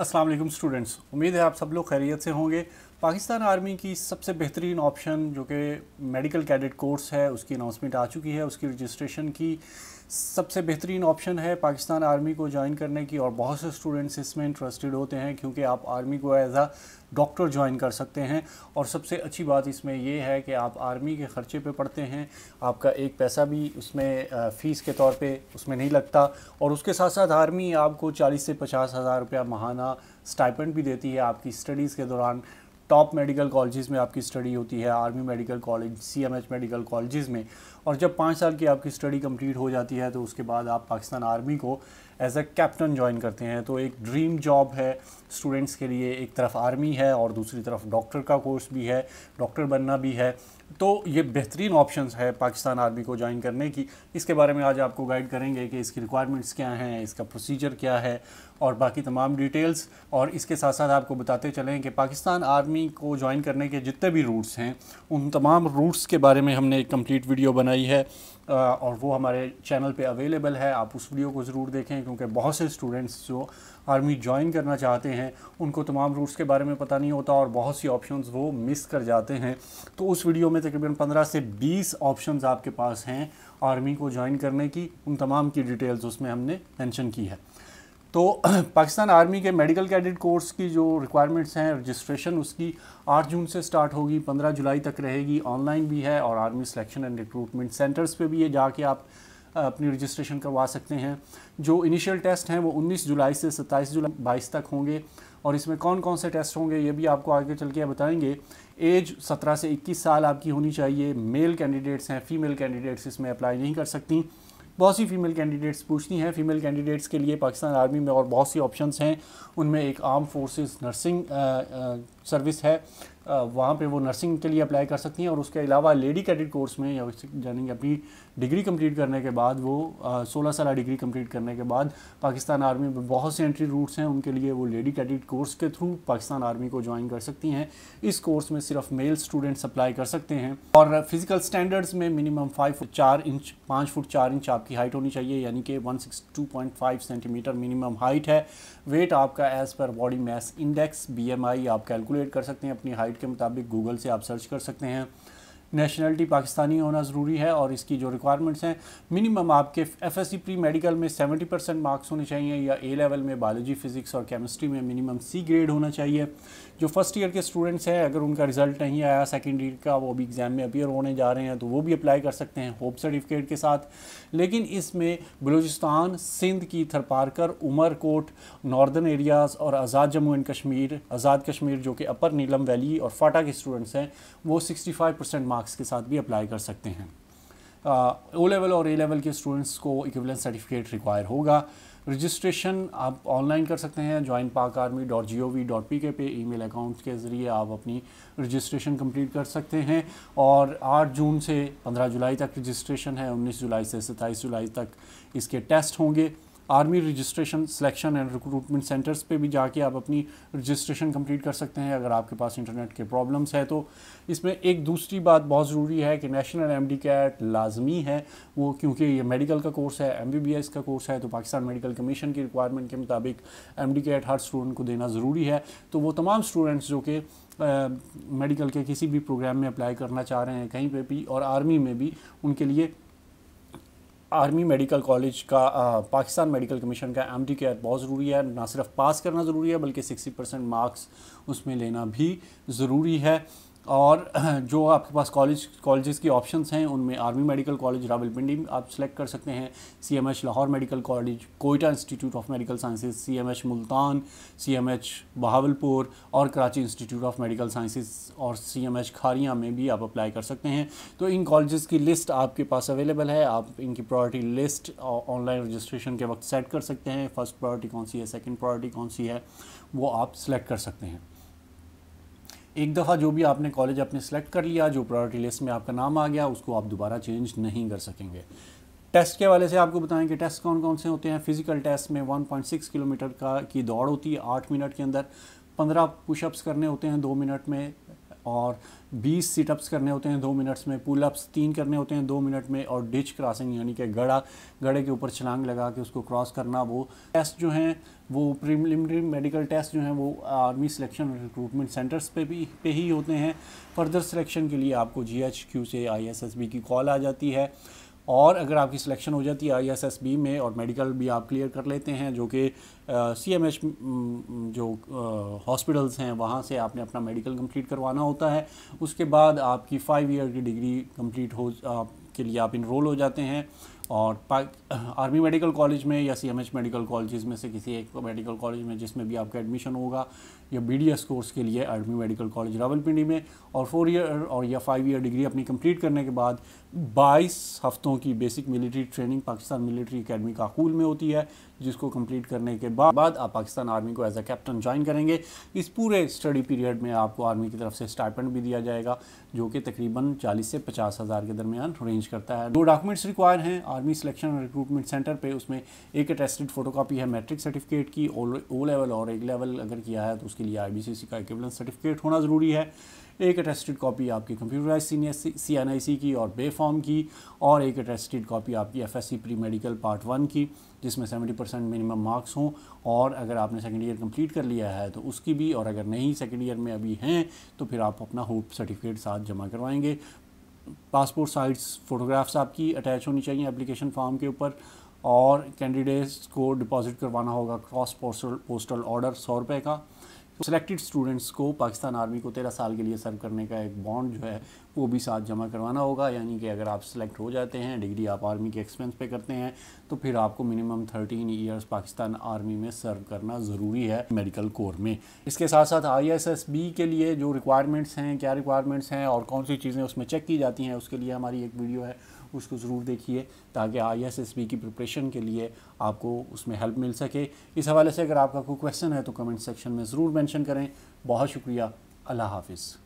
Aslam students उम्मीद है आप सब लोग खैरियत से होंगे पाकिस्तान आर्मी की सबसे बेहतरीन ऑप्शन जो कि मेडिकल कैडेट कोर्स है उसकी अनाउंसमेंट आ चुकी है उसकी रजिस्ट्रेशन की सबसे बेहतरीन ऑप्शन है पाकिस्तान आर्मी को ज्वाइन करने की और बहुत से स्टूडेंट्स इसमें इंटरेस्टेड होते हैं क्योंकि आप आर्मी को एज आ डॉक्टर ज्वाइन कर सकते हैं और सबसे अच्छी बात इसमें यह है कि आप आर्मी के ख़र्चे पे पढ़ते हैं आपका एक पैसा भी उसमें फ़ीस के तौर पे उसमें नहीं लगता और उसके साथ साथ आर्मी आपको चालीस से पचास हज़ार रुपया महाना स्टाइपेंट भी देती है आपकी स्टडीज़ के दौरान टॉप मेडिकल कॉलेजेस में आपकी स्टडी होती है army medical college CMH medical colleges में और जब पाँच साल की आपकी स्टडी कंप्लीट हो जाती है तो उसके बाद आप पाकिस्तान आर्मी को एज अ कैप्टन ज्वाइन करते हैं तो एक ड्रीम जॉब है स्टूडेंट्स के लिए एक तरफ आर्मी है और दूसरी तरफ डॉक्टर का कोर्स भी है डॉक्टर बनना भी है तो ये बेहतरीन ऑप्शंस है पाकिस्तान आर्मी को ज्वाइन करने की इसके बारे में आज आपको गाइड करेंगे कि इसकी रिक्वायरमेंट्स क्या हैं इसका प्रोसीजर क्या है और बाकी तमाम डिटेल्स और इसके साथ साथ आपको बताते चलें कि पाकिस्तान आर्मी को ज्वाइन करने के जितने भी रूट्स हैं उन तमाम रूट्स के बारे में हमने एक कम्प्लीट वीडियो बनाई है और वो हमारे चैनल पर अवेलेबल है आप उस वीडियो को ज़रूर देखें क्योंकि बहुत से स्टूडेंट्स जो आर्मी ज्वाइन करना चाहते हैं उनको तमाम रूट्स के बारे में पता नहीं होता और बहुत सी ऑप्शंस वो मिस कर जाते हैं तो उस वीडियो में तकरीबन 15 से 20 ऑप्शंस आपके पास हैं आर्मी को ज्वाइन करने की उन तमाम की डिटेल्स उसमें हमने मैंशन की है तो पाकिस्तान आर्मी के मेडिकल कैडेट कोर्स की जो रिक्वायरमेंट्स हैं रजिस्ट्रेशन उसकी 8 जून से स्टार्ट होगी 15 जुलाई तक रहेगी ऑनलाइन भी है और army selection and recruitment centres पे भी ये जाके आप अपनी रजिस्ट्रेशन करवा सकते हैं जो इनिशियल टेस्ट हैं वो 19 जुलाई से 27 जुलाई 22 तक होंगे और इसमें कौन कौन से टेस्ट होंगे ये भी आपको आगे चल के बताएंगे एज 17 से 21 साल आपकी होनी चाहिए मेल कैंडिडेट्स हैं फीमेल कैंडिडेट्स इसमें अप्लाई नहीं कर सकती बहुत सी फीमेल कैंडिडेट्स पूछती हैं फीमेल कैंडिडेट्स के लिए पाकिस्तान आर्मी में और बहुत सी ऑप्शंस हैं उनमें एक आर्म फोर्सेस नर्सिंग सर्विस है वहाँ पे वो नर्सिंग के लिए अप्लाई कर सकती हैं और उसके अलावा लेडी कैडेट कोर्स में यानी अपनी डिग्री कंप्लीट करने के बाद वो सोलह साल डिग्री कंप्लीट करने के बाद पाकिस्तान आर्मी में बहुत से एंट्री रूट्स हैं उनके लिए वो लेडी कैडेट कोर्स के थ्रू पाकिस्तान आर्मी को ज्वाइन कर सकती हैं इस कोर्स में सिर्फ मेल स्टूडेंट्स अप्लाई कर सकते हैं और फिजिकल स्टैंडर्ड्स में मिनिमम फाइव फुट चार इंच पाँच फुट चार इंच आपकी हाइट होनी चाहिए यानी कि one six two point five centimetre minimum height है वेट आपका एज़ पर body mass index B M I आप कैलकुलेट कैलकुलेट कर सकते हैं अपनी हाइट के मुताबिक गूगल से आप सर्च कर सकते हैं नेशनलिटी पाकिस्तानी होना ज़रूरी है और इसकी जो रिक्वायरमेंट्स हैं मिनिमम आपके एफ एस प्री मेडिकल में 70 परसेंट मार्क्स होने चाहिए या ए लेवल में बायोलॉजी फिज़िक्स और केमिस्ट्री में मिनिमम सी ग्रेड होना चाहिए जो फर्स्ट ईयर के स्टूडेंट्स हैं अगर उनका रिजल्ट नहीं आया सेकेंड ईयर का वो अभी एग्ज़ाम में अपियर होने जा रहे हैं तो वो भी अप्लाई कर सकते हैं होप सर्टिफिकेट के साथ लेकिन इसमें बलूचिस्तान सिंध की थरपारकर उमरकोट नॉर्दर्न एरियाज़ और आज़ाद जम्मू एंड कश्मीर आज़ाद कश्मीर जो कि अपर नीलम वैली और फाटा के स्टूडेंट्स हैं वो सिक्सटी परसेंट मार्क्स के साथ भी अप्लाई कर सकते हैं ओ लेवल और ए लेवल के स्टूडेंट्स को इक्वलेंस सर्टिफिकेट रिक्वायर होगा रजिस्ट्रेशन आप ऑनलाइन कर सकते हैं join Pak army dot G O V dot P K पे ई मेल अकाउंट के ज़रिए आप अपनी रजिस्ट्रेशन कंप्लीट कर सकते हैं और 8 जून से 15 जुलाई तक रजिस्ट्रेशन है 19 जुलाई से 27 जुलाई तक इसके टेस्ट होंगे army registration selection and recruitment centres पे भी जाके आप अपनी रजिस्ट्रेशन कंप्लीट कर सकते हैं अगर आपके पास इंटरनेट के प्रॉब्लम्स है तो इसमें एक दूसरी बात बहुत ज़रूरी है कि नेशनल एम डी कैट लाजमी है वो क्योंकि ये मेडिकल का कोर्स है एम बी बी एस का कोर्स है तो पाकिस्तान मेडिकल कमीशन की रिक्वायरमेंट के मुताबिक एम डी कैट हर स्टूडेंट को देना ज़रूरी है तो वो तमाम स्टूडेंट्स जो कि मेडिकल के किसी भी प्रोग्राम में अप्लाई करना चाह रहे हैं कहीं पे भी और आर्मी में भी उनके लिए आर्मी मेडिकल कॉलेज का आ, पाकिस्तान मेडिकल कमीशन का एम डी केयर बहुत ज़रूरी है ना सिर्फ पास करना ज़रूरी है बल्कि सिक्सटी परसेंट मार्क्स उसमें लेना भी ज़रूरी है और जो आपके पास कॉलेज कॉलेजेस की ऑप्शंस हैं उनमें आर्मी मेडिकल कॉलेज रावलपिंडी आप सेलेक्ट कर सकते हैं CMH Lahore medical college Quetta institute of medical sciences CMH Multan CMH Bahawalpur और Karachi institute of medical sciences और सीएमएच खारिया में भी आप अप्लाई कर सकते हैं तो इन कॉलेजेस की लिस्ट आपके पास अवेलेबल है आप इनकी प्रायोरिटी लिस्ट ऑनलाइन रजिस्ट्रेशन के वक्त सेट कर सकते हैं फर्स्ट प्रायोरिटी कौन सी है सेकेंड प्रायोरिटी कौन सी है वो आप सिलेक्ट कर सकते हैं एक दफ़ा जो भी आपने कॉलेज अपने सेलेक्ट कर लिया जो प्रायोरिटी लिस्ट में आपका नाम आ गया उसको आप दोबारा चेंज नहीं कर सकेंगे टेस्ट के वाले से आपको बताएं कि टेस्ट कौन कौन से होते हैं फिज़िकल टेस्ट में 1.6 किलोमीटर का की दौड़ होती है आठ मिनट के अंदर पंद्रह पुशअप्स करने होते हैं दो मिनट में और 20 सीटअप्स करने होते हैं दो मिनट्स में पुलअप्स तीन करने होते हैं दो मिनट में और डिच क्रॉसिंग यानी कि गड़ा गड़े के ऊपर छलांग लगा के उसको क्रॉस करना वो टेस्ट जो हैं वो प्रीलिमिनरी मेडिकल टेस्ट जो हैं वो आर्मी सिलेक्शन रिक्रूटमेंट सेंटर्स पे भी पे ही होते हैं फर्दर सिलेक्शन के लिए आपको जी एच क्यू से आई एस एस बी की कॉल आ जाती है और अगर आपकी सिलेक्शन हो जाती है आई में और मेडिकल भी आप क्लियर कर लेते हैं जो कि सी एम एच जो हॉस्पिटल्स हैं वहाँ से आपने अपना मेडिकल कंप्लीट करवाना होता है उसके बाद आपकी फ़ाइव ईयर की डिग्री कंप्लीट हो आ, के लिए आप इनरोल हो जाते हैं और आर्मी मेडिकल कॉलेज में या सी मेडिकल कॉलेज में से किसी एक मेडिकल कॉलेज में जिसमें भी आपका एडमिशन होगा या बी कोर्स के लिए आर्मी मेडिकल कॉलेज रावलपिंडी में और फोर ईयर और या फाइव ईयर डिग्री अपनी कंप्लीट करने के बाद 22 हफ्तों की basic military training Pakistan military academy Kakul में होती है जिसको कंप्लीट करने के बाद आप पाकिस्तान आर्मी को एज अ कैप्टन ज्वाइन करेंगे इस पूरे स्टडी पीरियड में आपको आर्मी की तरफ से स्टार्टमेंट भी दिया जाएगा जो कि तकरीबन चालीस से पचास हज़ार के दरमियान रेंज करता है दो डॉक्यूमेंट्स रिक्वायर हैं आर्मी सिलेक्शन और रिक्रूटमेंट सेंटर पे उसमें एक अटेस्टेड फोटोकॉपी है मैट्रिक सर्टिफिकेट की ओ लेवल और एक लेवल अगर किया है तो उसके लिए आईबीसीसी का इक्विवेलेंस सर्टिफिकेट होना ज़रूरी है एक अटेस्टेड कॉपी आपकी computerise senior C N I C की और बे फॉर्म की और एक अटेस्टेड कॉपी आपकी F S C pre medical part one की जिसमें सेवेंटी परसेंट मिनिमम मार्क्स हों और अगर आपने सेकेंड ईयर कंप्लीट कर लिया है तो उसकी भी और अगर नहीं सेकेंड ईयर में अभी हैं तो फिर आप अपना होप सर्टिफिकेट साथ जमा करवाएंगे पासपोर्ट साइज़ फ़ोटोग्राफ्स आपकी अटैच होनी चाहिए एप्लीकेशन फॉर्म के ऊपर और कैंडिडेट्स को डिपॉजिट करवाना होगा क्रॉस पोस्टल पोस्टल ऑर्डर सौ रुपये का सिलेक्टेड स्टूडेंट्स को पाकिस्तान आर्मी को तेरह साल के लिए सर्व करने का एक बॉन्ड जो है वो भी साथ जमा करवाना होगा यानी कि अगर आप सेलेक्ट हो जाते हैं डिग्री आप आर्मी के एक्सपेंस पे करते हैं तो फिर आपको minimum thirteen years Pakistan army में सर्व करना ज़रूरी है मेडिकल कोर में इसके साथ साथ आई के लिए जो रिक्वायरमेंट्स हैं क्या रिक्वायरमेंट्स हैं और कौन सी चीज़ें उसमें चेक की जाती हैं उसके लिए हमारी एक वीडियो है उसको ज़रूर देखिए ताकि आई की प्रिपरेशन के लिए आपको उसमें हेल्प मिल सके इस हवाले से अगर आपका कोई क्वेश्चन है तो कमेंट सेक्शन में ज़रूर मैंशन करें बहुत शुक्रिया अल्लाह हाफिज़